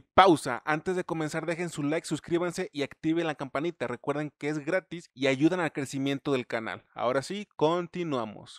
pausa. Antes de comenzar, dejen su like, suscríbanse y activen la campanita. Recuerden que es gratis y ayudan al crecimiento del canal. Ahora sí, continuamos.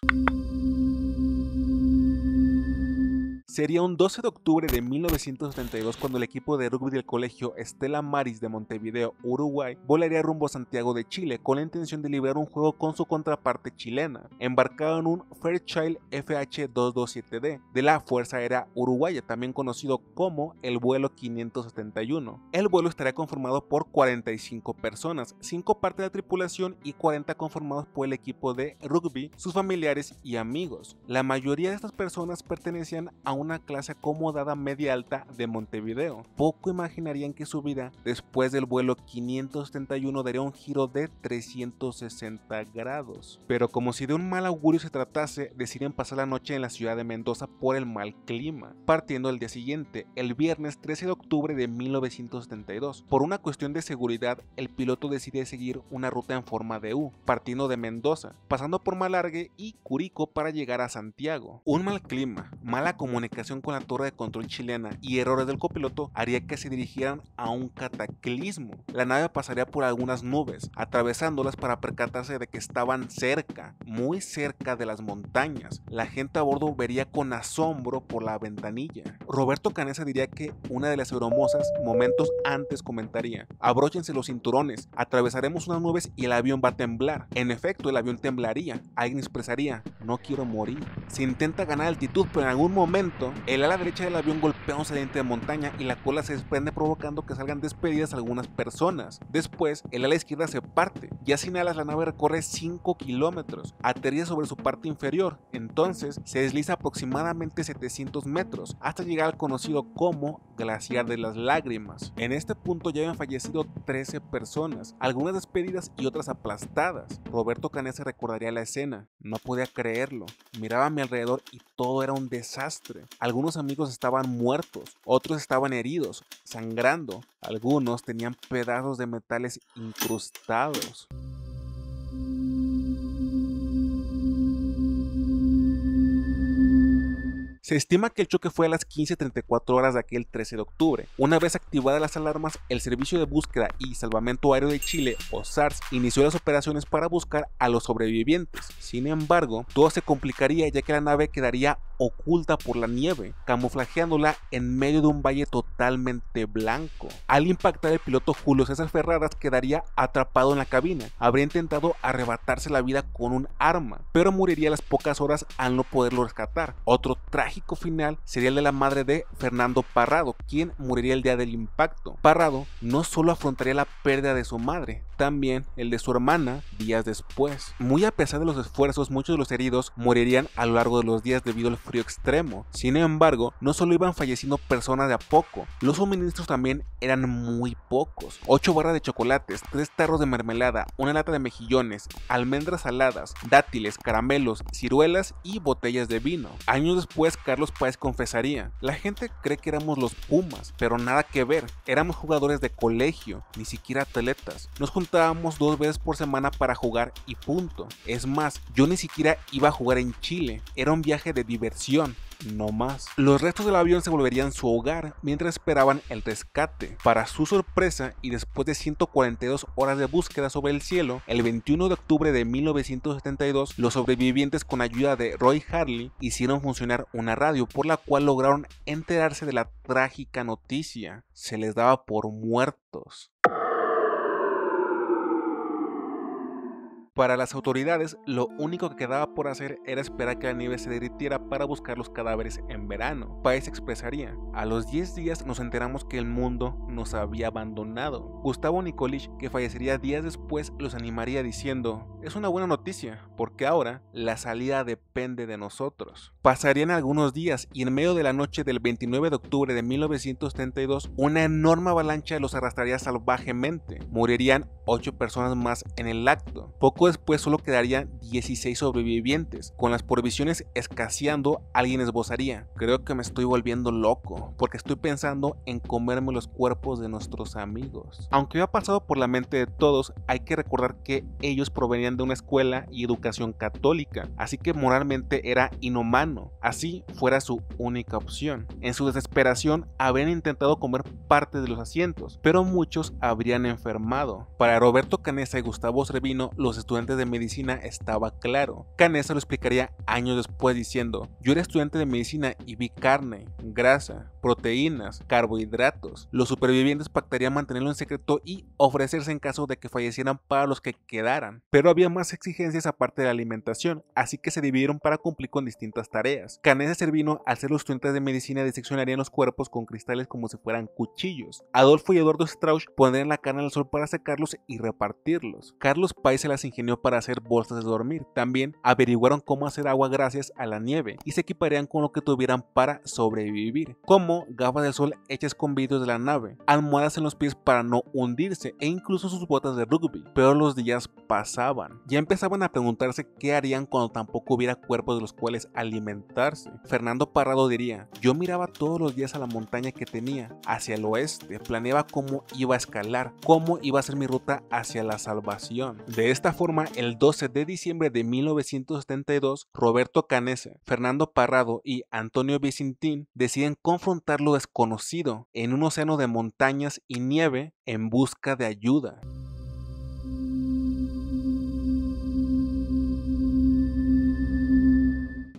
Sería un 12 de octubre de 1972 cuando el equipo de rugby del colegio Estela Maris de Montevideo, Uruguay, volaría rumbo a Santiago de Chile con la intención de liberar un juego con su contraparte chilena, embarcado en un Fairchild FH-227D de la Fuerza Aérea Uruguaya, también conocido como el vuelo 571. El vuelo estaría conformado por 45 personas, 5 parte de la tripulación y 40 conformados por el equipo de rugby, sus familiares y amigos. La mayoría de estas personas pertenecían a una una clase acomodada media alta de Montevideo. Poco imaginarían que su vida, después del vuelo 571, daría un giro de 360 grados. Pero como si de un mal augurio se tratase, deciden pasar la noche en la ciudad de Mendoza por el mal clima, partiendo el día siguiente, el viernes 13 de octubre de 1972. Por una cuestión de seguridad, el piloto decide seguir una ruta en forma de U, partiendo de Mendoza, pasando por Malargue y Curico para llegar a Santiago. Un mal clima, mala comunicación, con la torre de control chilena y errores del copiloto haría que se dirigieran a un cataclismo. La nave pasaría por algunas nubes, atravesándolas para percatarse de que estaban cerca, muy cerca de las montañas. La gente a bordo vería con asombro por la ventanilla. Roberto Canesa diría que una de las hermosas momentos antes comentaría, abróchense los cinturones, atravesaremos unas nubes y el avión va a temblar. En efecto, el avión temblaría. Alguien expresaría, no quiero morir. Se intenta ganar altitud, pero en algún momento el ala derecha del avión golpea un saliente de montaña y la cola se desprende provocando que salgan despedidas algunas personas. Después, el ala izquierda se parte. y sin alas, la nave recorre 5 kilómetros, aterriza sobre su parte inferior, entonces se desliza aproximadamente 700 metros hasta llegar al conocido como Glaciar de las Lágrimas. En este punto ya habían fallecido 13 personas, algunas despedidas y otras aplastadas. Roberto Canese recordaría la escena, no podía creerlo, miraba a mi alrededor y todo era un desastre. Algunos amigos estaban muertos, otros estaban heridos, sangrando, algunos tenían pedazos de metales incrustados. Se estima que el choque fue a las 15.34 horas de aquel 13 de octubre. Una vez activadas las alarmas, el Servicio de Búsqueda y Salvamento Aéreo de Chile, o SARS, inició las operaciones para buscar a los sobrevivientes. Sin embargo, todo se complicaría ya que la nave quedaría oculta por la nieve, camuflajeándola en medio de un valle totalmente blanco. Al impactar el piloto Julio César Ferraras quedaría atrapado en la cabina, habría intentado arrebatarse la vida con un arma, pero moriría a las pocas horas al no poderlo rescatar. Otro trágico final sería el de la madre de Fernando Parrado, quien moriría el día del impacto. Parrado no solo afrontaría la pérdida de su madre, también el de su hermana días después. Muy a pesar de los esfuerzos, muchos de los heridos morirían a lo largo de los días debido al frío extremo. Sin embargo, no solo iban falleciendo personas de a poco, los suministros también eran muy pocos. 8 barras de chocolates, 3 tarros de mermelada, una lata de mejillones, almendras saladas, dátiles, caramelos, ciruelas y botellas de vino. Años después, Carlos Páez confesaría, la gente cree que éramos los Pumas, pero nada que ver, éramos jugadores de colegio, ni siquiera atletas. Nos juntábamos dos veces por semana para jugar y punto. Es más, yo ni siquiera iba a jugar en Chile, era un viaje de diversión no más. Los restos del avión se volverían su hogar mientras esperaban el rescate. Para su sorpresa y después de 142 horas de búsqueda sobre el cielo, el 21 de octubre de 1972, los sobrevivientes con ayuda de Roy Harley hicieron funcionar una radio por la cual lograron enterarse de la trágica noticia. Se les daba por muertos. Para las autoridades, lo único que quedaba por hacer era esperar que la nieve se derritiera para buscar los cadáveres en verano. País expresaría, a los 10 días nos enteramos que el mundo nos había abandonado. Gustavo Nicolich, que fallecería días después, los animaría diciendo, es una buena noticia, porque ahora la salida depende de nosotros. Pasarían algunos días y en medio de la noche del 29 de octubre de 1932, una enorme avalancha los arrastraría salvajemente. Morirían 8 personas más en el acto después pues, solo quedaría 16 sobrevivientes, con las provisiones escaseando alguien esbozaría. Creo que me estoy volviendo loco, porque estoy pensando en comerme los cuerpos de nuestros amigos. Aunque ha pasado por la mente de todos, hay que recordar que ellos provenían de una escuela y educación católica, así que moralmente era inhumano, así fuera su única opción. En su desesperación habían intentado comer parte de los asientos, pero muchos habrían enfermado. Para Roberto Canesa y Gustavo Servino, los estudiantes de medicina estaba claro. Canessa lo explicaría años después diciendo, yo era estudiante de medicina y vi carne, grasa, proteínas, carbohidratos. Los supervivientes pactarían mantenerlo en secreto y ofrecerse en caso de que fallecieran para los que quedaran. Pero había más exigencias aparte de la alimentación, así que se dividieron para cumplir con distintas tareas. Canessa Servino, al ser los estudiantes de medicina, diseccionarían los cuerpos con cristales como si fueran cuchillos. Adolfo y Eduardo Strauss pondrían la carne al sol para sacarlos y repartirlos. Carlos Pais se las ingenió para hacer bolsas de dormir. También averiguaron cómo hacer agua gracias a la nieve y se equiparían con lo que tuvieran para sobrevivir, como gafas de sol hechas con vidrios de la nave, almohadas en los pies para no hundirse e incluso sus botas de rugby. Pero los días pasaban. Ya empezaban a preguntarse qué harían cuando tampoco hubiera cuerpos de los cuales alimentarse. Fernando Parrado diría, yo miraba todos los días a la montaña que tenía, hacia el oeste, planeaba cómo iba a escalar, cómo iba a ser mi ruta hacia la salvación. De esta forma, el 12 de diciembre de 1972, Roberto Canese, Fernando Parrado y Antonio Vicentín deciden confrontar lo desconocido en un océano de montañas y nieve en busca de ayuda.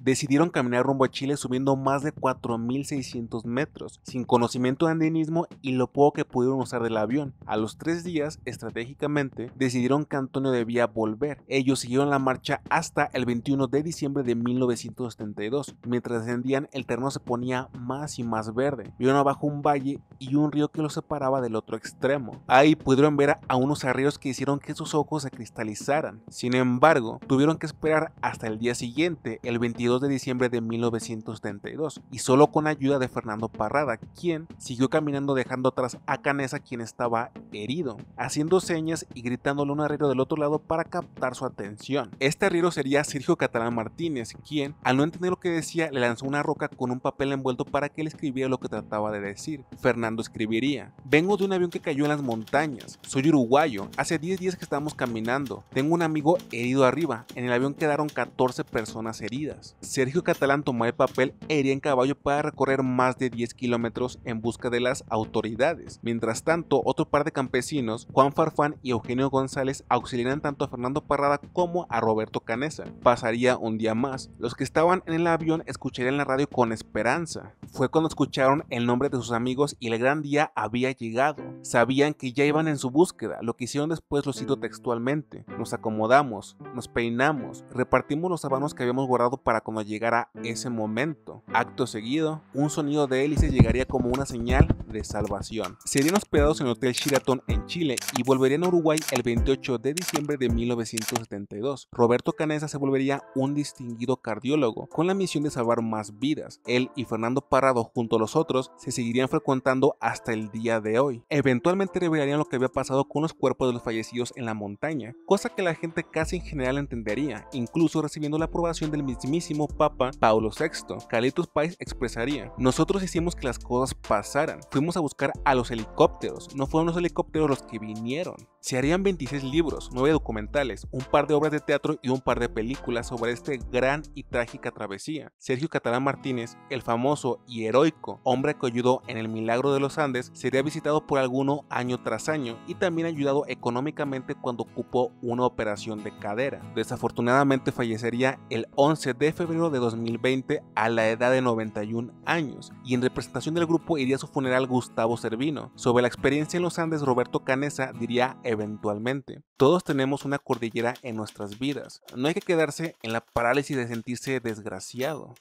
decidieron caminar rumbo a Chile subiendo más de 4.600 metros, sin conocimiento de andinismo y lo poco que pudieron usar del avión. A los tres días, estratégicamente, decidieron que Antonio debía volver. Ellos siguieron la marcha hasta el 21 de diciembre de 1972. Mientras descendían, el terreno se ponía más y más verde. Vieron abajo un valle y un río que los separaba del otro extremo. Ahí pudieron ver a unos arrieros que hicieron que sus ojos se cristalizaran. Sin embargo, tuvieron que esperar hasta el día siguiente, el 22 de diciembre de 1932 y solo con ayuda de Fernando Parrada, quien siguió caminando dejando atrás a Canesa quien estaba herido, haciendo señas y gritándole a un arriero del otro lado para captar su atención. Este arriero sería Sergio Catalán Martínez, quien, al no entender lo que decía, le lanzó una roca con un papel envuelto para que le escribiera lo que trataba de decir. Fernando escribiría, vengo de un avión que cayó en las montañas, soy uruguayo, hace 10 días que estamos caminando, tengo un amigo herido arriba, en el avión quedaron 14 personas heridas. Sergio Catalán tomó el papel e iría en caballo para recorrer más de 10 kilómetros en busca de las autoridades. Mientras tanto, otro par de campesinos, Juan Farfán y Eugenio González, auxiliarían tanto a Fernando Parrada como a Roberto Canesa. Pasaría un día más. Los que estaban en el avión escucharían la radio con esperanza. Fue cuando escucharon el nombre de sus amigos y el gran día había llegado. Sabían que ya iban en su búsqueda. Lo que hicieron después lo cito textualmente. Nos acomodamos, nos peinamos, repartimos los sabanos que habíamos guardado para conocer llegara ese momento. Acto seguido, un sonido de hélice llegaría como una señal de salvación. Serían hospedados en el Hotel Sheraton en Chile y volverían a Uruguay el 28 de diciembre de 1972. Roberto Canesa se volvería un distinguido cardiólogo con la misión de salvar más vidas. Él y Fernando Parrado junto a los otros se seguirían frecuentando hasta el día de hoy. Eventualmente revelarían lo que había pasado con los cuerpos de los fallecidos en la montaña, cosa que la gente casi en general entendería, incluso recibiendo la aprobación del mismísimo Papa Paulo VI, Carlitos país expresaría, nosotros hicimos que las cosas pasaran, fuimos a buscar a los helicópteros, no fueron los helicópteros los que vinieron. Se harían 26 libros, 9 documentales, un par de obras de teatro y un par de películas sobre esta gran y trágica travesía. Sergio Catalán Martínez, el famoso y heroico hombre que ayudó en el milagro de los Andes, sería visitado por alguno año tras año y también ayudado económicamente cuando ocupó una operación de cadera. Desafortunadamente fallecería el 11 de febrero de 2020 a la edad de 91 años y en representación del grupo iría a su funeral Gustavo Servino. Sobre la experiencia en los Andes, Roberto Canesa diría eventualmente, todos tenemos una cordillera en nuestras vidas, no hay que quedarse en la parálisis de sentirse desgraciado.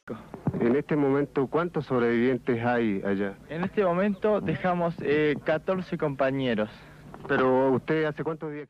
En este momento, ¿cuántos sobrevivientes hay allá? En este momento dejamos 14 eh, compañeros. Pero usted hace cuántos días...